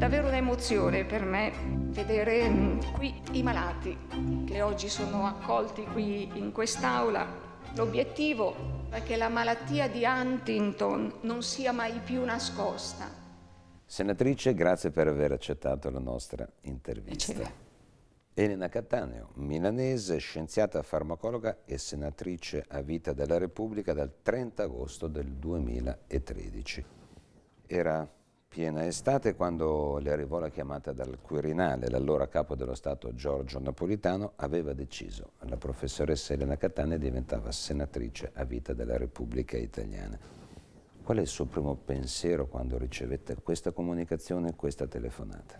davvero un'emozione per me vedere mm, qui i malati che oggi sono accolti qui in quest'aula. L'obiettivo è che la malattia di Huntington non sia mai più nascosta. Senatrice, grazie per aver accettato la nostra intervista. Elena Cattaneo, milanese, scienziata, farmacologa e senatrice a vita della Repubblica dal 30 agosto del 2013. Era piena estate quando le arrivò la chiamata dal Quirinale. L'allora capo dello Stato Giorgio Napolitano aveva deciso. La professoressa Elena Catania diventava senatrice a vita della Repubblica Italiana. Qual è il suo primo pensiero quando ricevette questa comunicazione e questa telefonata?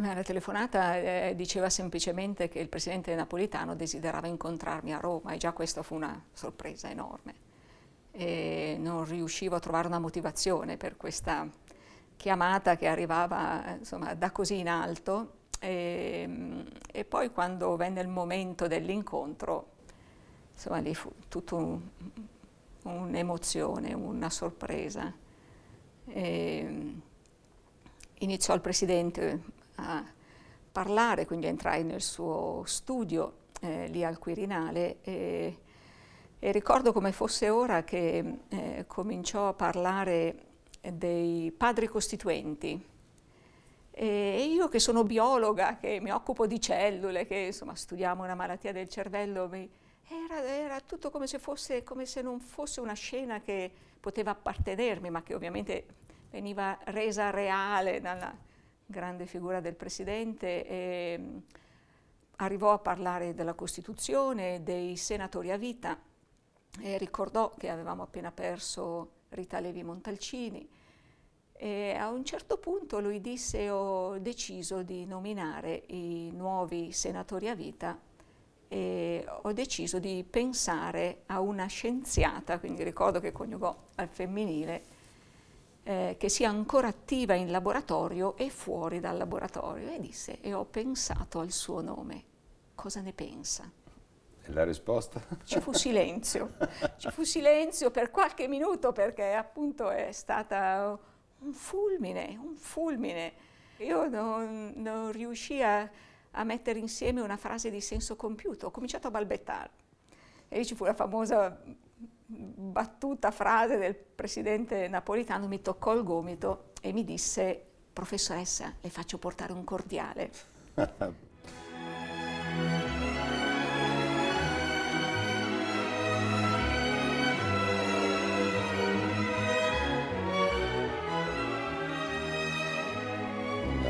La telefonata eh, diceva semplicemente che il presidente napolitano desiderava incontrarmi a Roma e già questa fu una sorpresa enorme. E non riuscivo a trovare una motivazione per questa chiamata che arrivava insomma, da così in alto e, ehm, e poi quando venne il momento dell'incontro, insomma lì fu tutta un'emozione, una sorpresa. E, ehm, iniziò il presidente a parlare, quindi entrai nel suo studio eh, lì al Quirinale e, e, ricordo come fosse ora che eh, cominciò a parlare eh, dei padri costituenti. E io che sono biologa, che mi occupo di cellule, che insomma studiamo una malattia del cervello, mi, era, era, tutto come se, fosse, come se non fosse una scena che poteva appartenermi, ma che ovviamente veniva resa reale dalla grande figura del Presidente. E, mm, arrivò a parlare della Costituzione, dei senatori a vita e ricordò che avevamo appena perso Rita Levi Montalcini e a un certo punto lui disse ho deciso di nominare i nuovi senatori a vita e ho deciso di pensare a una scienziata, quindi ricordo che coniugò al femminile, eh, che sia ancora attiva in laboratorio e fuori dal laboratorio. E disse, e ho pensato al suo nome, cosa ne pensa? E la risposta? Ci fu silenzio, ci fu silenzio per qualche minuto perché appunto è stata un fulmine, un fulmine. Io non, non riuscii a, a, mettere insieme una frase di senso compiuto, ho cominciato a balbettare. E lì ci fu la famosa battuta frase del presidente napolitano, mi toccò il gomito e mi disse, professoressa, le faccio portare un cordiale.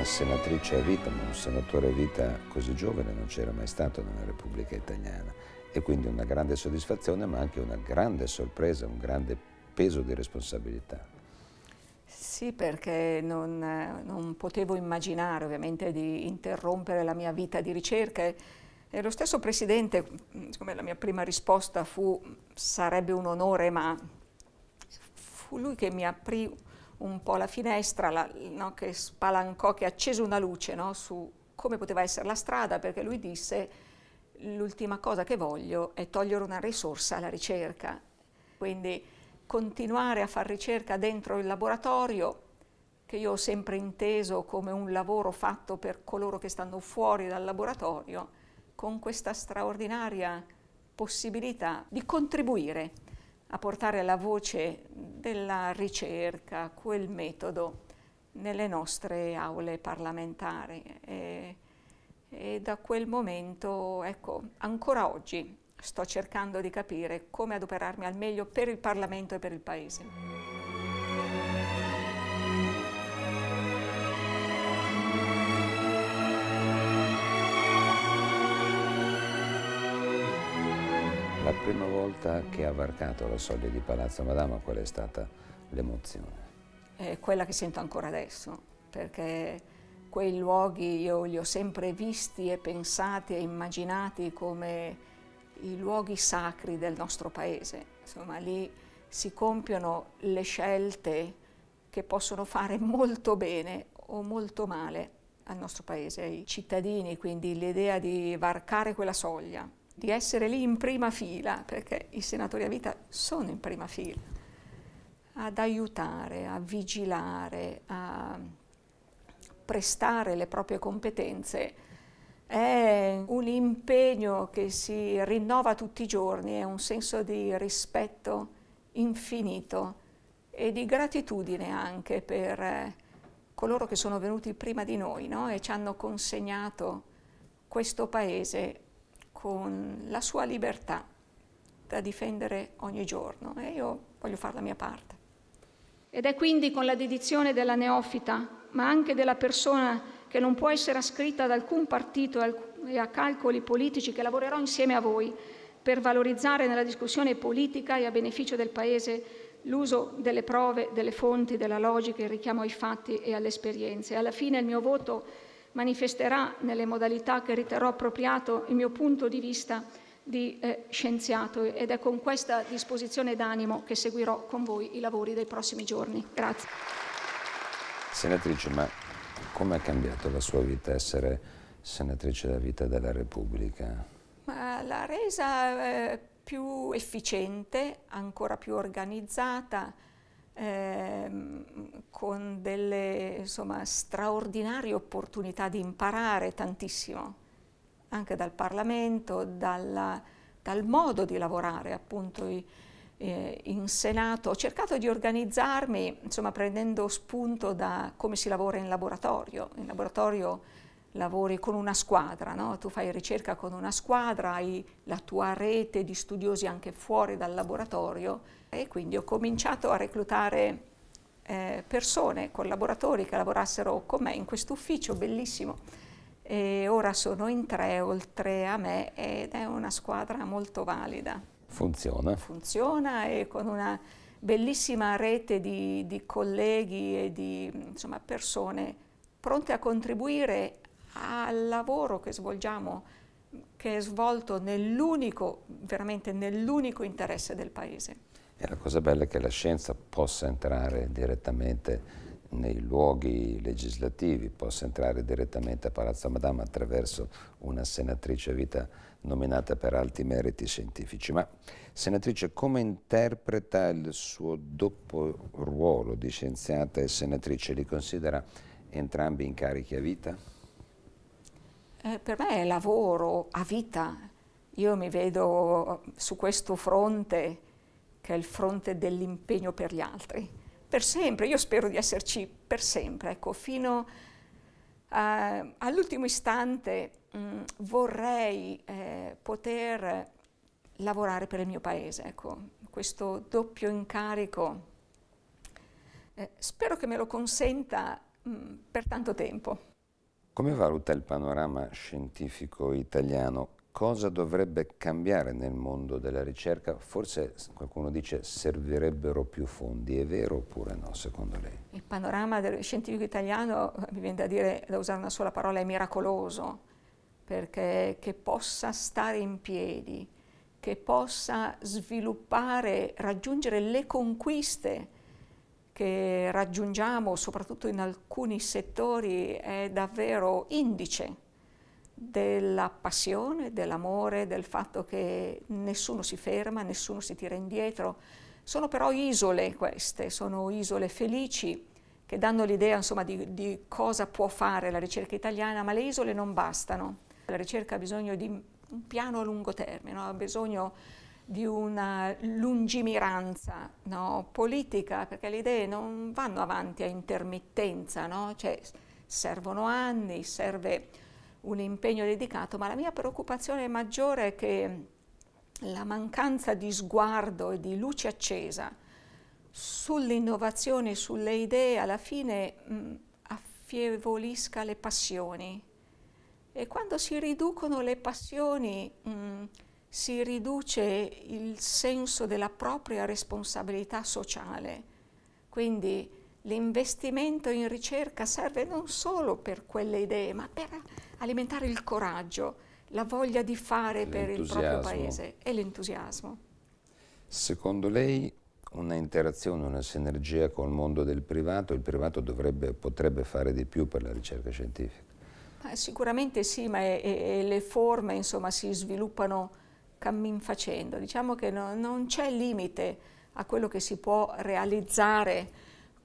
senatrice a vita, ma un senatore a vita così giovane non c'era mai stato nella Repubblica Italiana e quindi una grande soddisfazione ma anche una grande sorpresa, un grande peso di responsabilità. Sì, perché non, non potevo immaginare ovviamente di interrompere la mia vita di ricerca e lo stesso Presidente, siccome la mia prima risposta fu sarebbe un onore, ma fu lui che mi aprì un po' la finestra la, no, che spalancò, che accese una luce no, su come poteva essere la strada, perché lui disse l'ultima cosa che voglio è togliere una risorsa alla ricerca. Quindi continuare a fare ricerca dentro il laboratorio, che io ho sempre inteso come un lavoro fatto per coloro che stanno fuori dal laboratorio, con questa straordinaria possibilità di contribuire a portare la voce della ricerca quel metodo nelle nostre aule parlamentari e, e da quel momento, ecco, ancora oggi sto cercando di capire come adoperarmi al meglio per il Parlamento e per il Paese. prima volta che ha varcato la soglia di Palazzo Madama, qual è stata l'emozione? È quella che sento ancora adesso, perché quei luoghi io li ho sempre visti e pensati e immaginati come i luoghi sacri del nostro paese. Insomma, lì si compiono le scelte che possono fare molto bene o molto male al nostro paese, ai cittadini, quindi l'idea di varcare quella soglia di essere lì in prima fila, perché i senatori a vita sono in prima fila, ad aiutare, a vigilare, a prestare le proprie competenze, è un impegno che si rinnova tutti i giorni, è un senso di rispetto infinito e di gratitudine anche per eh, coloro che sono venuti prima di noi no? e ci hanno consegnato questo paese con la sua libertà da difendere ogni giorno e io voglio fare la mia parte. Ed è quindi con la dedizione della neofita, ma anche della persona che non può essere ascritta ad alcun partito e a calcoli politici, che lavorerò insieme a voi per valorizzare nella discussione politica e a beneficio del Paese l'uso delle prove, delle fonti, della logica, il richiamo ai fatti e alle esperienze. Alla fine il mio voto manifesterà nelle modalità che riterrò appropriato il mio punto di vista di eh, scienziato ed è con questa disposizione d'animo che seguirò con voi i lavori dei prossimi giorni. Grazie. Senatrice, ma come ha cambiato la sua vita essere senatrice della vita della Repubblica? Ma l'ha resa eh, più efficiente, ancora più organizzata, eh, con delle insomma, straordinarie opportunità di imparare tantissimo, anche dal Parlamento, dalla, dal modo di lavorare appunto i, eh, in Senato. Ho cercato di organizzarmi insomma, prendendo spunto da come si lavora in laboratorio. In laboratorio lavori con una squadra, no? tu fai ricerca con una squadra, hai la tua rete di studiosi anche fuori dal laboratorio e quindi ho cominciato a reclutare eh, persone, collaboratori che lavorassero con me in questo ufficio bellissimo. E ora sono in tre oltre a me ed è una squadra molto valida. Funziona. Funziona e con una bellissima rete di, di colleghi e di insomma, persone pronte a contribuire al lavoro che svolgiamo, che è svolto nell'unico, veramente nell'unico interesse del Paese. E la cosa bella è che la scienza possa entrare direttamente nei luoghi legislativi, possa entrare direttamente a Palazzo Madama attraverso una senatrice a vita nominata per alti meriti scientifici. Ma senatrice, come interpreta il suo doppio ruolo di scienziata e senatrice? Li considera entrambi incarichi a vita? Eh, per me è lavoro a vita. Io mi vedo su questo fronte che è il fronte dell'impegno per gli altri. Per sempre, io spero di esserci per sempre, ecco, fino eh, all'ultimo istante mh, mm, vorrei eh, poter lavorare per il mio paese, ecco, questo doppio incarico. Eh, spero che me lo consenta mh, mm, per tanto tempo. Come valuta il panorama scientifico italiano cosa dovrebbe cambiare nel mondo della ricerca? Forse qualcuno dice servirebbero più fondi, è vero oppure no secondo lei? Il panorama scientifico italiano, mi viene da dire, da usare una sola parola, è miracoloso, perché che possa stare in piedi, che possa sviluppare, raggiungere le conquiste che raggiungiamo soprattutto in alcuni settori è davvero indice della passione, dell'amore, del fatto che nessuno si ferma, nessuno si tira indietro. Sono però isole queste, sono isole felici che danno l'idea di, di cosa può fare la ricerca italiana, ma le isole non bastano. La ricerca ha bisogno di un piano a lungo termine, no? ha bisogno di una lungimiranza no? politica, perché le idee non vanno avanti a intermittenza, no? cioè, servono anni, serve un impegno dedicato, ma la mia preoccupazione maggiore è che la mancanza di sguardo e di luce accesa sull'innovazione, sulle idee, alla fine mh, mm, affievolisca le passioni. E quando si riducono le passioni, mh, mm, si riduce il senso della propria responsabilità sociale. Quindi l'investimento in ricerca serve non solo per quelle idee, ma per alimentare il coraggio, la voglia di fare per il proprio paese e l'entusiasmo. Secondo lei una interazione, una sinergia col mondo del privato, il privato dovrebbe, potrebbe fare di più per la ricerca scientifica? Ma sicuramente sì, ma è, è, le forme insomma, si sviluppano cammin facendo. Diciamo che no, non c'è limite a quello che si può realizzare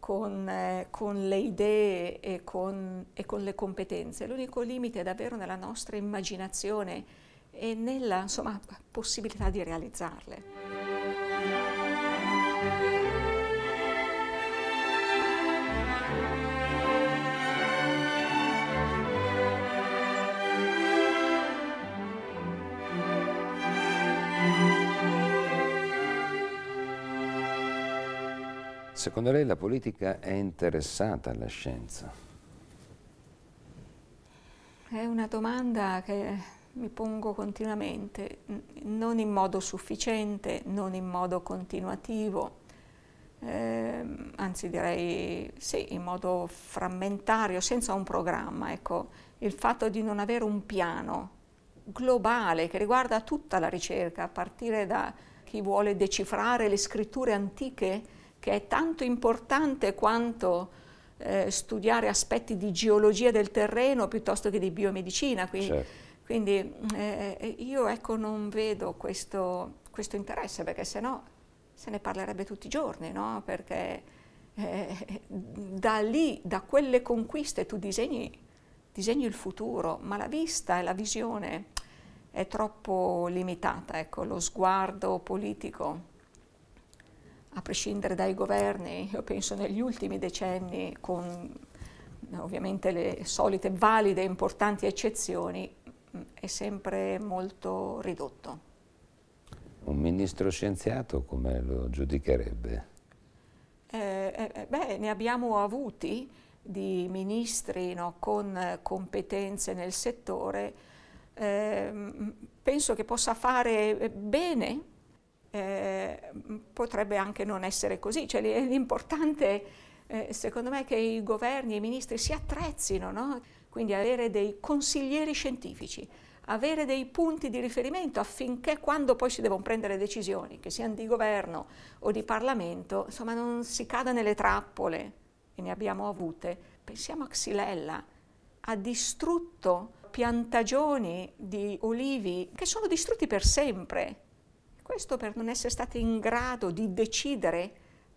con, eh, con le idee e con, e con le competenze. L'unico limite è davvero nella nostra immaginazione e nella insomma, possibilità di realizzarle. Thank you. Secondo lei la politica è interessata alla scienza? È una domanda che mi pongo continuamente, non in modo sufficiente, non in modo continuativo, eh, anzi direi sì, in modo frammentario, senza un programma. Ecco, il fatto di non avere un piano globale che riguarda tutta la ricerca, a partire da chi vuole decifrare le scritture antiche, che è tanto importante quanto eh, studiare aspetti di geologia del terreno piuttosto che di biomedicina. Quindi, certo. quindi eh, eh io ecco, non vedo questo, questo interesse perché se no se ne parlerebbe tutti i giorni, no? perché eh, da lì, da quelle conquiste tu disegni, disegni, il futuro, ma la vista e la visione è troppo limitata, ecco, lo sguardo politico a prescindere dai governi, io penso negli ultimi decenni, con ovviamente le solite valide e importanti eccezioni, mm, è sempre molto ridotto. Un ministro scienziato come lo giudicherebbe? Eh, eh, eh, beh, ne abbiamo avuti di ministri no, con competenze nel settore. Eh, penso che possa fare bene eh, potrebbe anche non essere così. Cioè, l'importante, eh, secondo me, è che i governi e i ministri si attrezzino, no? quindi avere dei consiglieri scientifici, avere dei punti di riferimento affinché quando poi si devono prendere decisioni, che siano di governo o di Parlamento, insomma non si cada nelle trappole, e ne abbiamo avute. Pensiamo a Xylella, ha distrutto piantagioni di olivi che sono distrutti per sempre. Questo per non essere stati in grado di decidere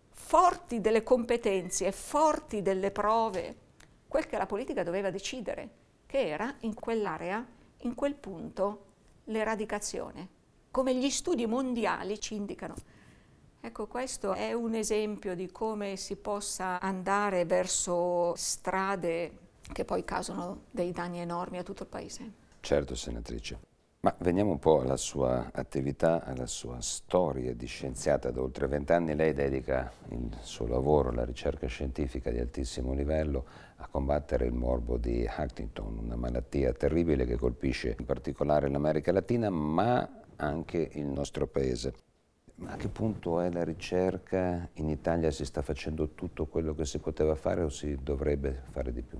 forti delle competenze, forti delle prove, quel che la politica doveva decidere, che era in quell'area, in quel punto, l'eradicazione, come gli studi mondiali ci indicano. Ecco, questo è un esempio di come si possa andare verso strade che poi causano dei danni enormi a tutto il Paese. Certo, senatrice. Ma veniamo un po' alla sua attività, alla sua storia di scienziata. Da oltre vent'anni lei dedica il suo lavoro la ricerca scientifica di altissimo livello a combattere il morbo di Huntington, una malattia terribile che colpisce in particolare l'America Latina, ma anche il nostro paese. Ma a che punto è la ricerca? In Italia si sta facendo tutto quello che si poteva fare o si dovrebbe fare di più?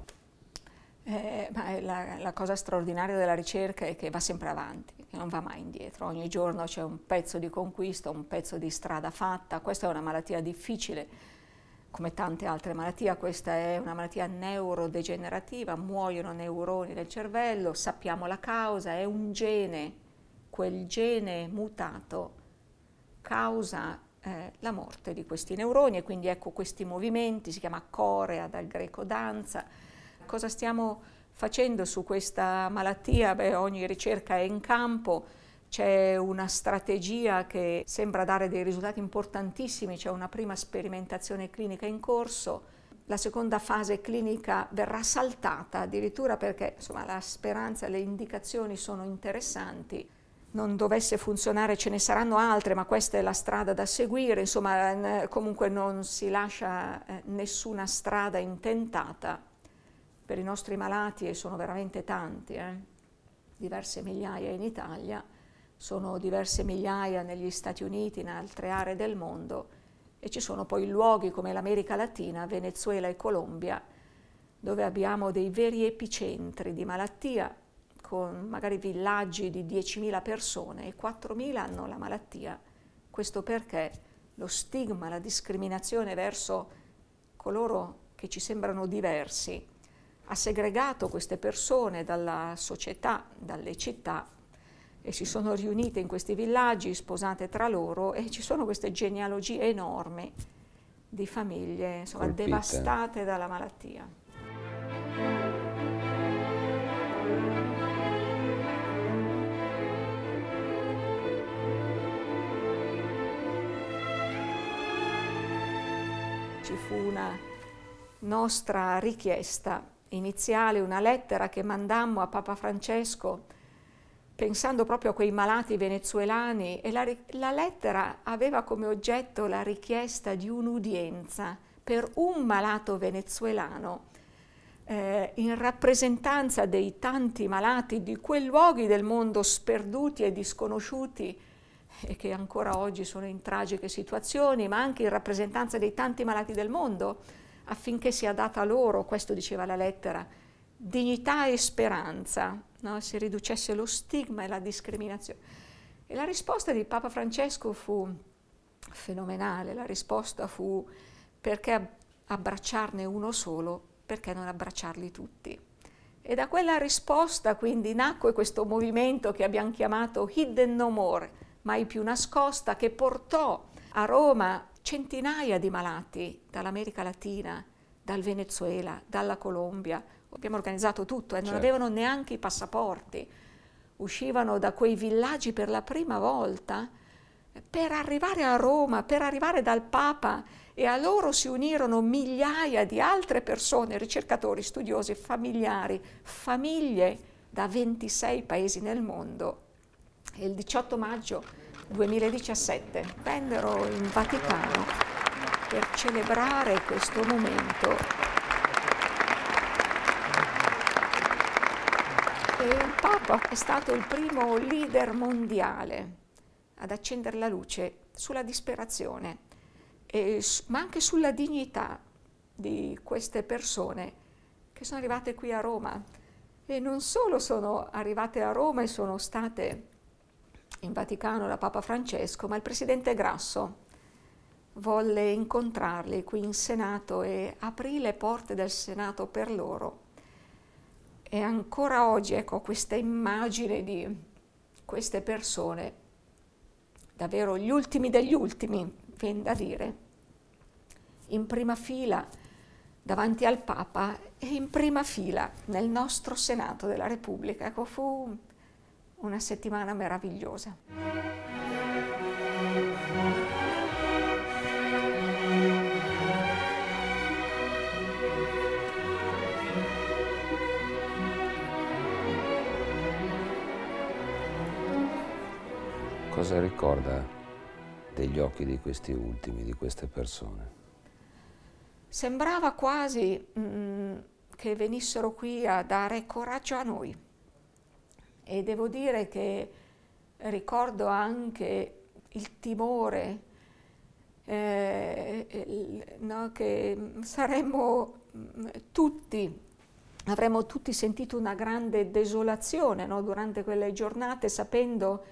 Eh, la, la, cosa straordinaria della ricerca è che va sempre avanti, non va mai indietro. Ogni giorno c'è un pezzo di conquista, un pezzo di strada fatta. Questa è una malattia difficile, come tante altre malattie. Questa è una malattia neurodegenerativa, muoiono neuroni del cervello, sappiamo la causa, è un gene. Quel gene mutato causa eh, la morte di questi neuroni e quindi ecco questi movimenti, si chiama corea dal greco danza cosa stiamo facendo su questa malattia? Beh, ogni ricerca è in campo, c'è una strategia che sembra dare dei risultati importantissimi, c'è una prima sperimentazione clinica in corso, la seconda fase clinica verrà saltata addirittura perché insomma, la speranza, e le indicazioni sono interessanti non dovesse funzionare ce ne saranno altre, ma questa è la strada da seguire, insomma comunque non si lascia eh, nessuna strada intentata per i nostri malati, e sono veramente tanti, eh, diverse migliaia in Italia, sono diverse migliaia negli Stati Uniti, in altre aree del mondo, e ci sono poi luoghi come l'America Latina, Venezuela e Colombia, dove abbiamo dei veri epicentri di malattia, con magari villaggi di 10.000 persone e 4.000 hanno la malattia. Questo perché lo stigma, la discriminazione verso coloro che ci sembrano diversi, ha segregato queste persone dalla società, dalle città e si sono riunite in questi villaggi, sposate tra loro e ci sono queste genealogie enormi di famiglie insomma, devastate dalla malattia. Ci fu una nostra richiesta iniziale, una lettera che mandammo a Papa Francesco pensando proprio a quei malati venezuelani e la, la lettera aveva come oggetto la richiesta di un'udienza per un malato venezuelano eh, in rappresentanza dei tanti malati di quei luoghi del mondo sperduti e disconosciuti e che ancora oggi sono in tragiche situazioni, ma anche in rappresentanza dei tanti malati del mondo affinché sia data loro, questo diceva la lettera, dignità e speranza, no? si riducesse lo stigma e la discriminazione. E la risposta di Papa Francesco fu fenomenale, la risposta fu perché abbracciarne uno solo, perché non abbracciarli tutti. E da quella risposta quindi nacque questo movimento che abbiamo chiamato Hidden No More, mai più nascosta, che portò a Roma centinaia di malati dall'America Latina, dal Venezuela, dalla Colombia, abbiamo organizzato tutto e eh, non certo. avevano neanche i passaporti, uscivano da quei villaggi per la prima volta eh, per arrivare a Roma, per arrivare dal Papa e a loro si unirono migliaia di altre persone, ricercatori, studiosi, familiari, famiglie da 26 paesi nel mondo. E il 18 maggio 2017 vennero in Vaticano per celebrare questo momento. E il Papa è stato il primo leader mondiale ad accendere la luce sulla disperazione, e, ma anche sulla dignità di queste persone che sono arrivate qui a Roma e non solo sono arrivate a Roma e sono state in Vaticano da Papa Francesco, ma il presidente Grasso volle incontrarli qui in Senato e aprì le porte del Senato per loro. E ancora oggi ecco questa immagine di queste persone, davvero gli ultimi degli ultimi, viene da dire, in prima fila davanti al Papa e in prima fila nel nostro Senato della Repubblica. Ecco, fu una settimana meravigliosa. cosa ricorda degli occhi di questi ultimi, di queste persone? Sembrava quasi mh, mm, che venissero qui a dare coraggio a noi e devo dire che ricordo anche il timore eh, il, no, che saremmo mm, tutti, avremmo tutti sentito una grande desolazione no, durante quelle giornate sapendo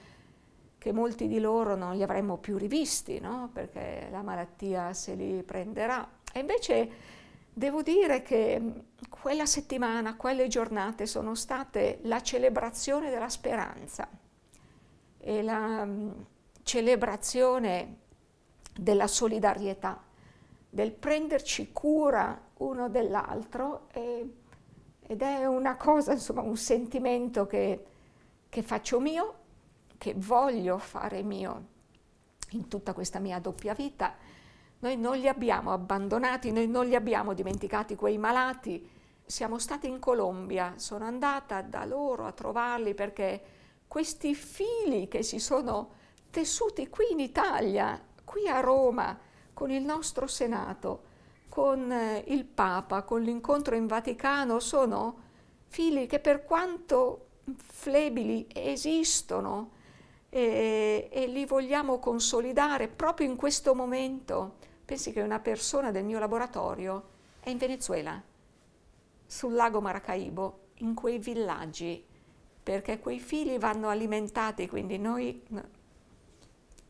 che molti di loro non li avremmo più rivisti, no? perché la malattia se li prenderà. E invece Devo dire che mm, quella settimana, quelle giornate sono state la celebrazione della speranza e la mm, celebrazione della solidarietà, del prenderci cura uno dell'altro ed è una cosa, insomma, un sentimento che, che faccio mio, che voglio fare mio in tutta questa mia doppia vita noi non li abbiamo abbandonati, noi non li abbiamo dimenticati quei malati. Siamo stati in Colombia, sono andata da loro a trovarli perché questi fili che si sono tessuti qui in Italia, qui a Roma, con il nostro Senato, con eh, il Papa, con l'incontro in Vaticano, sono fili che per quanto flebili esistono e, eh, e, li vogliamo consolidare proprio in questo momento Pensi che una persona del mio laboratorio è in Venezuela, sul lago Maracaibo, in quei villaggi, perché quei fili vanno alimentati, quindi noi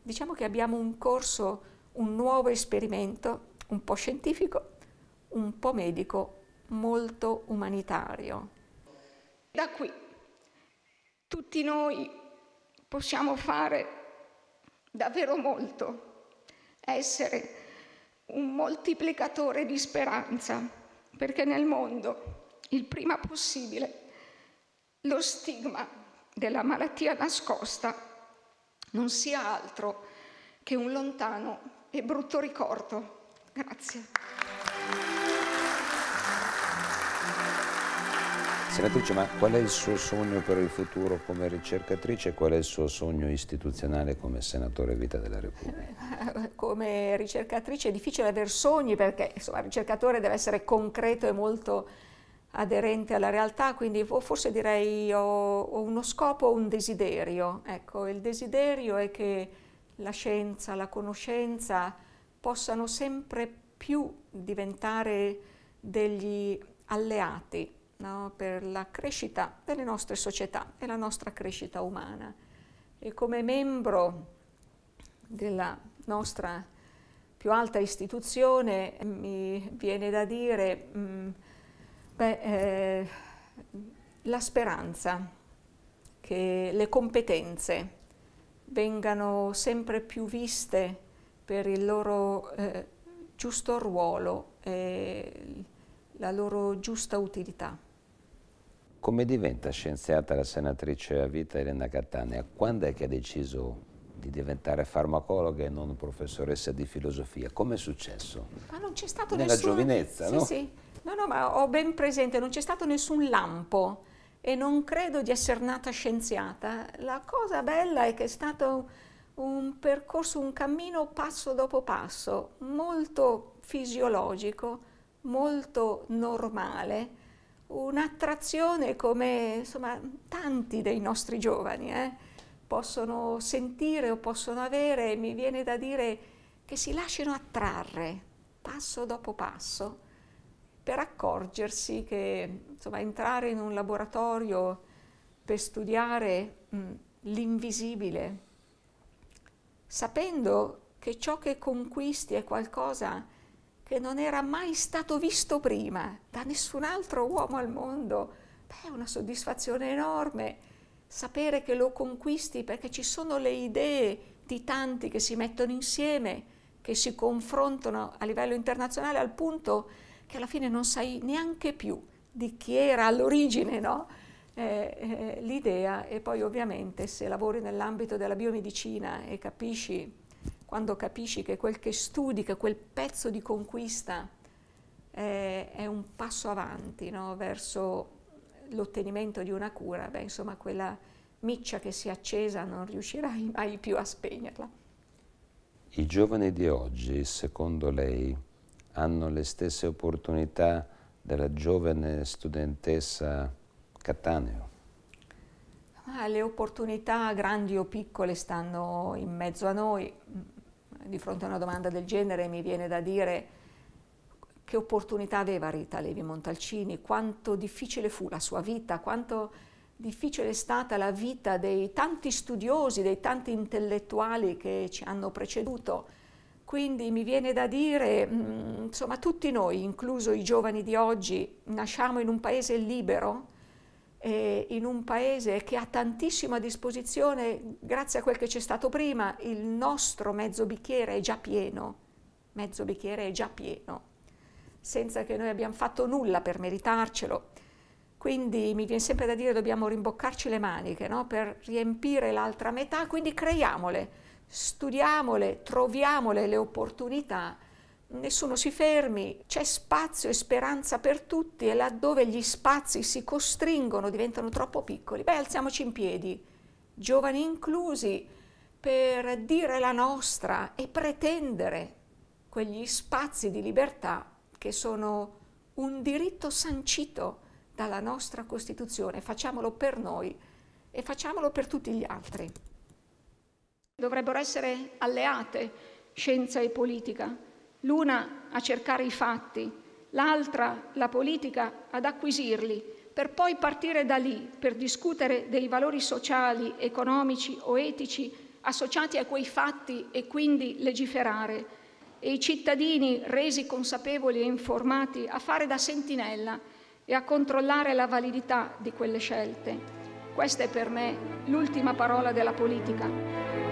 diciamo che abbiamo un corso, un nuovo esperimento, un po' scientifico, un po' medico, molto umanitario. Da qui tutti noi possiamo fare davvero molto, essere un moltiplicatore di speranza, perché nel mondo, il prima possibile, lo stigma della malattia nascosta non sia altro che un lontano e brutto ricordo. Grazie. Senatrice, ma qual è il suo sogno per il futuro come ricercatrice e qual è il suo sogno istituzionale come senatore vita della Repubblica? Come ricercatrice è difficile avere sogni perché insomma, il ricercatore deve essere concreto e molto aderente alla realtà, quindi forse direi ho, ho uno scopo, o un desiderio. Ecco, il desiderio è che la scienza, la conoscenza possano sempre più diventare degli alleati no? per la crescita delle nostre società e la nostra crescita umana. E come membro della nostra più alta istituzione mi viene da dire mh, mm, beh, eh, la speranza che le competenze vengano sempre più viste per il loro eh, giusto ruolo e la loro giusta utilità. Come diventa scienziata la senatrice a vita Elena Cattanea? Quando è che ha deciso di diventare farmacologa e non professoressa di filosofia? Come è successo? Ma non c'è stato Nella nessun... giovinezza, sì, no? Sì. sì. No, no, ma ho ben presente, non c'è stato nessun lampo e non credo di essere nata scienziata. La cosa bella è che è stato un percorso, un cammino passo dopo passo, molto fisiologico, molto normale un'attrazione come insomma, tanti dei nostri giovani eh, possono sentire o possono avere, mi viene da dire che si lasciano attrarre passo dopo passo per accorgersi che insomma, entrare in un laboratorio per studiare mm, l'invisibile, sapendo che ciò che conquisti è qualcosa che non era mai stato visto prima da nessun altro uomo al mondo. Beh, è una soddisfazione enorme sapere che lo conquisti perché ci sono le idee di tanti che si mettono insieme, che si confrontano a livello internazionale al punto che alla fine non sai neanche più di chi era all'origine, no? Eh, eh, l'idea e poi ovviamente se lavori nell'ambito della biomedicina e capisci quando capisci che quel che studi, che quel pezzo di conquista eh, è un passo avanti no? verso l'ottenimento di una cura, beh, insomma quella miccia che si è accesa non riuscirai mai più a spegnerla. I giovani di oggi, secondo lei, hanno le stesse opportunità della giovane studentessa Cattaneo? Ah, le opportunità, grandi o piccole, stanno in mezzo a noi di fronte a una domanda del genere mi viene da dire che opportunità aveva Rita Levi Montalcini, quanto difficile fu la sua vita, quanto difficile è stata la vita dei tanti studiosi, dei tanti intellettuali che ci hanno preceduto. Quindi mi viene da dire, mm, insomma, tutti noi, incluso i giovani di oggi, nasciamo in un paese libero, eh, in un paese che ha tantissimo a disposizione, grazie a quel che c'è stato prima, il nostro mezzo bicchiere è già pieno, mezzo bicchiere è già pieno, senza che noi abbiamo fatto nulla per meritarcelo. Quindi mi viene sempre da dire dobbiamo rimboccarci le maniche no? per riempire l'altra metà, quindi creiamole, studiamole, troviamole le opportunità nessuno si fermi, c'è spazio e speranza per tutti e laddove gli spazi si costringono, diventano troppo piccoli, beh alziamoci in piedi, giovani inclusi, per dire la nostra e pretendere quegli spazi di libertà che sono un diritto sancito dalla nostra Costituzione. Facciamolo per noi e facciamolo per tutti gli altri. Dovrebbero essere alleate scienza e politica, l'una a cercare i fatti, l'altra, la politica, ad acquisirli, per poi partire da lì per discutere dei valori sociali, economici o etici associati a quei fatti e quindi legiferare, e i cittadini resi consapevoli e informati a fare da sentinella e a controllare la validità di quelle scelte. Questa è per me l'ultima parola della politica.